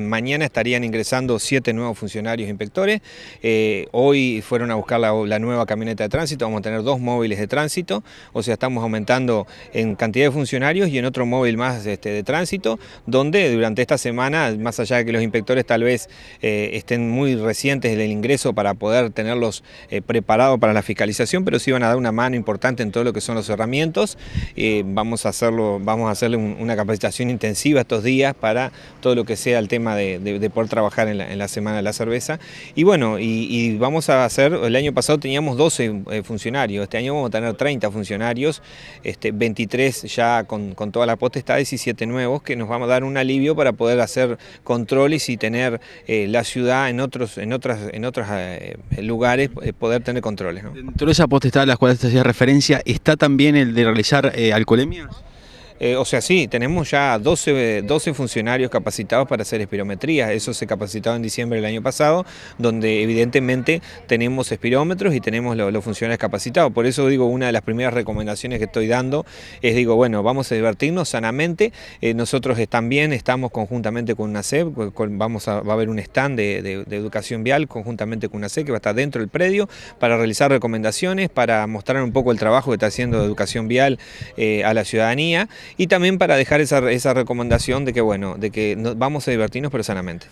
Mañana estarían ingresando siete nuevos funcionarios inspectores. Eh, hoy fueron a buscar la, nueva camioneta de tránsito, vamos a tener dos móviles de tránsito, o sea, estamos aumentando en cantidad de funcionarios y en otro móvil más este, de tránsito, donde durante esta semana, más allá de que los inspectores tal vez eh, estén muy recientes el ingreso para poder tenerlos eh, preparados para la fiscalización, pero sí van a dar una mano importante en todo lo que son los herramientas. vamos, a hacerlo, vamos a hacerle una capacitación intensiva estos días para todo lo que sea el tema de, poder trabajar en la, Semana de la Cerveza. Y bueno, y, vamos a hacer, el año pasado teníamos 12 eh, funcionarios, este año vamos a tener 30 funcionarios, este, 23 ya con, toda la potestad, 17 y nuevos, que nos van a dar un alivio para poder hacer controles y tener eh, la ciudad en otros, en otras, en otros eh, lugares, poder tener controles. ¿no? Dentro de esa potestad a las cual te hacía referencia, ¿está también el de realizar alcoholemia? Eh, o sea, sí, tenemos ya 12, 12, funcionarios capacitados para hacer espirometría. Eso se capacitó en diciembre del año pasado, donde evidentemente tenemos espirómetros y tenemos los, funcionarios capacitados. Por eso digo, una de las primeras recomendaciones que estoy dando es, digo, bueno, vamos a divertirnos sanamente. Eh, nosotros también estamos conjuntamente con UNACEP, vamos a, va a haber un stand de, educación vial conjuntamente con UNACEP que va a estar dentro del predio para realizar recomendaciones, para mostrar un poco el trabajo que está haciendo educación vial eh, a la ciudadanía y también para dejar esa, esa recomendación de que, bueno, de que vamos a divertirnos pero sanamente.